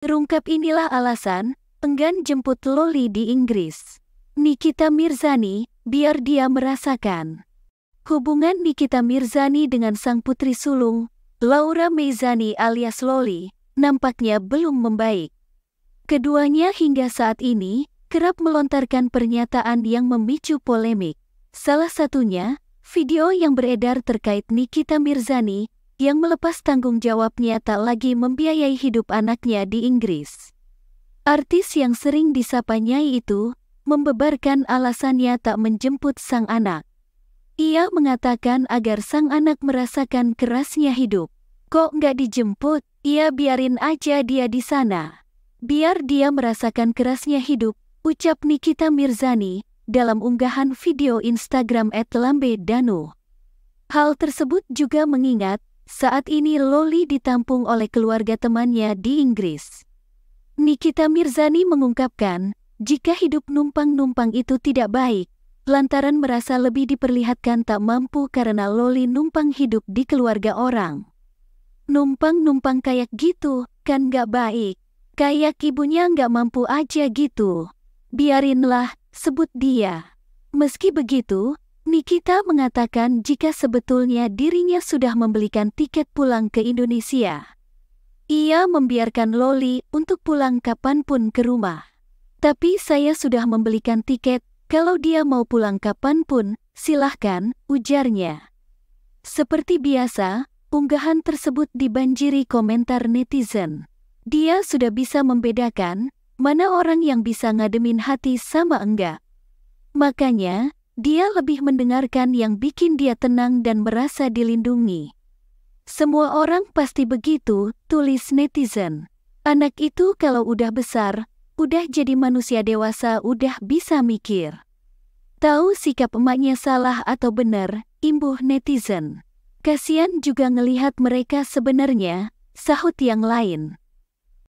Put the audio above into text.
Terungkap inilah alasan, enggan jemput Loli di Inggris. Nikita Mirzani, biar dia merasakan. Hubungan Nikita Mirzani dengan sang putri sulung, Laura Meizani alias Loli, nampaknya belum membaik. Keduanya hingga saat ini, kerap melontarkan pernyataan yang memicu polemik. Salah satunya, video yang beredar terkait Nikita Mirzani yang melepas tanggung jawabnya tak lagi membiayai hidup anaknya di Inggris. Artis yang sering disapa Nyai itu membebarkan alasannya tak menjemput sang anak. Ia mengatakan agar sang anak merasakan kerasnya hidup. Kok nggak dijemput? Ia biarin aja dia di sana. Biar dia merasakan kerasnya hidup, ucap Nikita Mirzani dalam unggahan video Instagram @lambe_danu. Hal tersebut juga mengingat saat ini Loli ditampung oleh keluarga temannya di Inggris. Nikita Mirzani mengungkapkan, jika hidup numpang-numpang itu tidak baik, lantaran merasa lebih diperlihatkan tak mampu karena Loli numpang hidup di keluarga orang. Numpang-numpang kayak gitu, kan gak baik. Kayak ibunya gak mampu aja gitu. Biarinlah, sebut dia. Meski begitu, Nikita mengatakan jika sebetulnya dirinya sudah membelikan tiket pulang ke Indonesia. Ia membiarkan Loli untuk pulang kapanpun ke rumah. Tapi saya sudah membelikan tiket, kalau dia mau pulang kapanpun, silahkan, ujarnya. Seperti biasa, unggahan tersebut dibanjiri komentar netizen. Dia sudah bisa membedakan mana orang yang bisa ngademin hati sama enggak. Makanya, dia lebih mendengarkan yang bikin dia tenang dan merasa dilindungi. Semua orang pasti begitu, tulis netizen. Anak itu kalau udah besar, udah jadi manusia dewasa udah bisa mikir. Tahu sikap emaknya salah atau benar, imbuh netizen. Kasian juga ngelihat mereka sebenarnya, sahut yang lain.